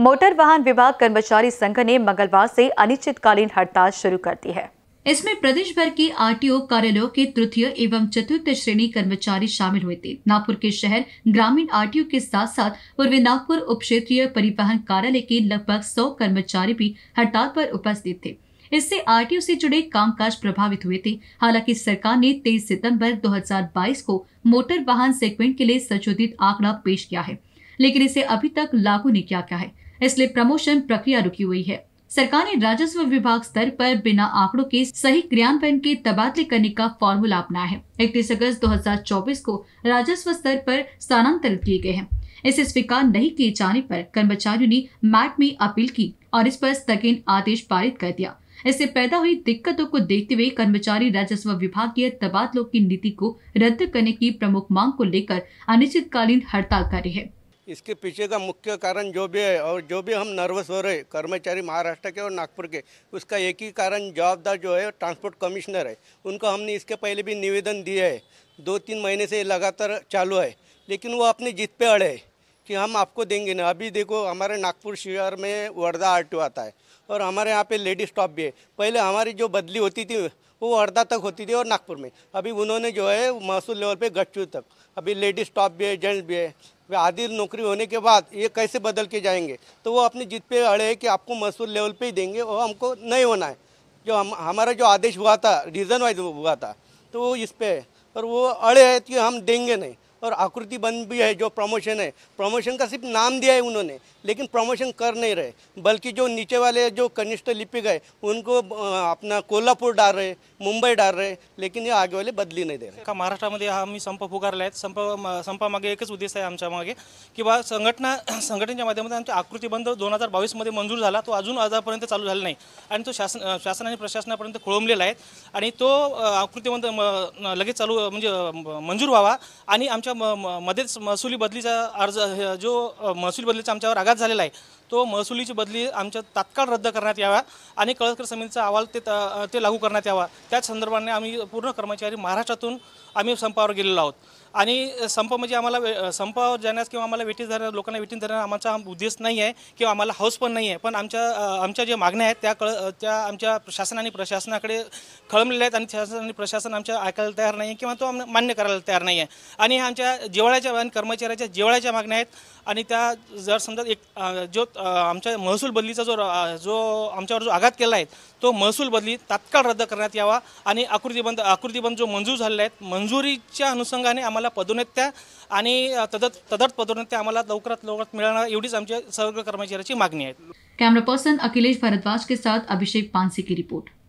motor वाहन विभाग कर्मचारी संघ ने मंगलवार से अनिश्चितकालीन हड़ताल शुरू कर दी है इसमें प्रदेश भर के आरटीओ कार्यालयों के तृतीय एवं चतुर्थ श्रेणी कर्मचारी शामिल हुए थे नागपुर के शहर ग्रामीण आरटीओ के साथ साथ पूर्वी नागपुर उप क्षेत्रीय परिवहन कार्यालय के लगभग सौ कर्मचारी भी हड़ताल पर उपस्थित थे इससे आरटीओ से जुड़े कामकाज प्रभावित हुए थे हालांकि सरकार ने 23 सितंबर 2022 को मोटर वाहन सेगमेंट के लिए संशोधित आंकड़ा पेश किया है लेकिन इसे अभी तक लागू नहीं किया गया है इसलिए प्रमोशन प्रक्रिया रुकी हुई है सरकार ने राजस्व विभाग स्तर पर बिना आंकड़ों के सही क्रियान्वयन के तबादले करने का फॉर्मूला अपनाया है इकतीस अगस्त 2024 को राजस्व स्तर पर स्थानांतरित किए गए हैं इसे स्वीकार नहीं किए जाने पर कर्मचारियों ने मैट में अपील की और इस पर स्थगिन आदेश पारित कर दिया इससे पैदा हुई दिक्कतों को देखते हुए कर्मचारी राजस्व विभागीय तबादलों की नीति को रद्द करने की प्रमुख मांग को लेकर अनिश्चितकालीन हड़ताल कर रहे हैं इसके पीछे का मुख्य कारण जो भी है और जो भी हम नर्वस हो रहे कर्मचारी महाराष्ट्र के और नागपुर के उसका एक ही कारण जवाबदार जो है ट्रांसपोर्ट कमिश्नर है उनको हमने इसके पहले भी निवेदन दिया है दो तीन महीने से लगातार चालू है लेकिन वो अपनी जीत पे अड़े है कि हम आपको देंगे ना अभी देखो हमारे नागपुर शहर में वर्धा आर आता है और हमारे यहाँ पर लेडी स्टॉप भी है पहले हमारी जो बदली होती थी वो वर्धा तक होती थी और नागपुर में अभी उन्होंने जो है महसूल लेवल पर गच्चू तक अभी लेडीज स्टॉप भी है जेंट्स भी है वे आधी नौकरी होने के बाद ये कैसे बदल के जाएंगे तो वो अपनी जिद पे अड़े हैं कि आपको मसूर लेवल पे ही देंगे वो हमको नहीं होना है जो हम हमारा जो आदेश हुआ था रीज़न वाइज हुआ था तो वो इस पर और वो अड़े हैं कि हम देंगे नहीं और आकृति बंद भी है जो प्रमोशन है प्रमोशन का सिर्फ नाम दिया है उन्होंने लेकिन प्रमोशन कर नहीं रहे बल्कि जो नीचे वाले जो कनिष्ठ लिपिक है उनको अपना कोल्हापूर डाल रहे मुंबई डाल रहे लेकिन ये आगे वाले बदली नाही दे रहे का महाराष्ट्रामध्ये हा आम्ही संप पुकारला आहे संप संपामागे एकच उद्देश आहे आमच्या मागे की बा संघटना संघटनेच्या माध्यमातून आमच्या आकृती बंद दोन हजार बावीसमध्ये मंजूर झाला तो अजून आजपर्यंत चालू झाला नाही आणि तो शासन शासन आणि प्रशासनापर्यंत खोळंबलेला आहे आणि तो बंद लगेच चालू म्हणजे मंजूर व्हावा आणि आमच्या म मध्येच महसुली बदलीचा अर्ज जो महसुली बदलीचा आमच्यावर आघात झालेला आहे तो महसुलीची बदली आमच्या तात्काळ रद्द करण्यात यावा आणि कळसकर समितीचा अहवाल ते ते लागू करण्यात यावा त्याच संदर्भाने आम्ही पूर्ण कर्मचारी महाराष्ट्रातून आम्ही संपावर गेलेलो आहोत आणि संप म्हणजे आम्हाला संपावर जाण्यास किंवा आम्हाला वेटीस धरण्या लोकांना वेटीस धरण्यास आमचा उद्देश नाही आहे किंवा आम्हाला हौस पण नाही आहे पण आमच्या आमच्या ज्या मागण्या आहेत त्या कळ त्या आमच्या शासन आणि प्रशासनाकडे खळमलेल्या आहेत आणि शासन आणि प्रशासन आमच्या ऐकायला तयार नाही आहे किंवा तो मान्य करायला तयार नाही आहे आणि लोकांच्या जिवाळ्याच्या आणि कर्मचाऱ्याच्या जिवाळ्याच्या मागण्या आहेत आणि त्या जर समजा एक जो आमच्या महसूल बदलीचा जो जो आमच्यावर जो आघात केला आहे तो महसूल बदली तात्काळ रद्द करण्यात यावा आणि आकृतीबंद आकृतीबंद जो मंजूर झालेला आहे मंजुरीच्या अनुषंगाने आम्हाला पदोन्नत्या आणि तदत तदर्थ पदोन्नत्या आम्हाला लवकरात लवकरात मिळणार एवढीच आमच्या सर्व कर्मचाऱ्याची मागणी आहे कॅमेरा पर्सन अखिलेश भारद्वाज के साथ अभिषेक पानसे की रिपोर्ट